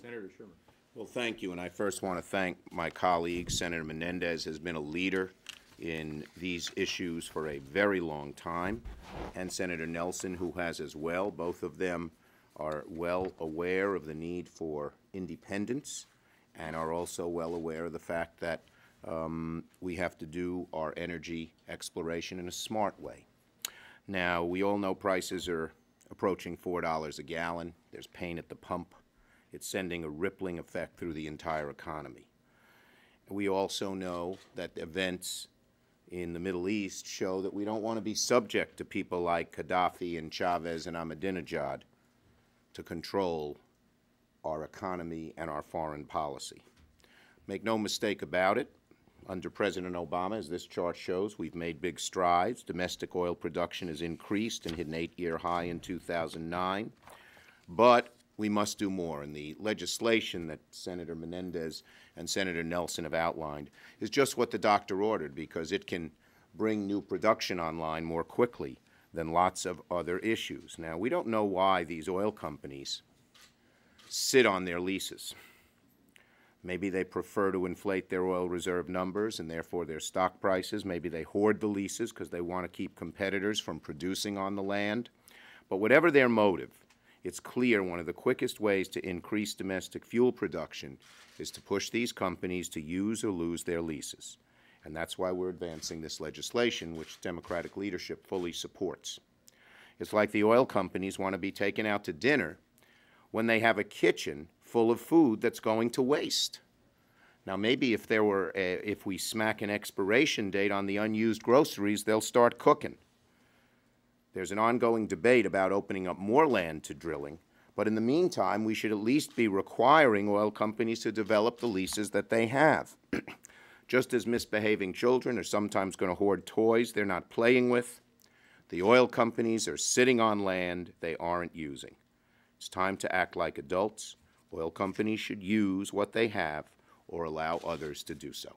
Senator Schumer. Well, thank you, and I first want to thank my colleague, Senator Menendez, has been a leader in these issues for a very long time, and Senator Nelson, who has as well. Both of them are well aware of the need for independence and are also well aware of the fact that um, we have to do our energy exploration in a smart way. Now, we all know prices are approaching $4 a gallon. There's pain at the pump it's sending a rippling effect through the entire economy. We also know that events in the Middle East show that we don't want to be subject to people like Gaddafi and Chavez and Ahmadinejad to control our economy and our foreign policy. Make no mistake about it, under President Obama, as this chart shows, we've made big strides. Domestic oil production has increased and hit an eight-year high in 2009. But we must do more. And the legislation that Senator Menendez and Senator Nelson have outlined is just what the doctor ordered because it can bring new production online more quickly than lots of other issues. Now, we don't know why these oil companies sit on their leases. Maybe they prefer to inflate their oil reserve numbers and therefore their stock prices. Maybe they hoard the leases because they want to keep competitors from producing on the land. But whatever their motive, it's clear one of the quickest ways to increase domestic fuel production is to push these companies to use or lose their leases. And that's why we're advancing this legislation, which Democratic leadership fully supports. It's like the oil companies want to be taken out to dinner when they have a kitchen full of food that's going to waste. Now, maybe if there were, a, if we smack an expiration date on the unused groceries, they'll start cooking. There's an ongoing debate about opening up more land to drilling, but in the meantime, we should at least be requiring oil companies to develop the leases that they have. Just as misbehaving children are sometimes going to hoard toys they're not playing with, the oil companies are sitting on land they aren't using. It's time to act like adults. Oil companies should use what they have or allow others to do so.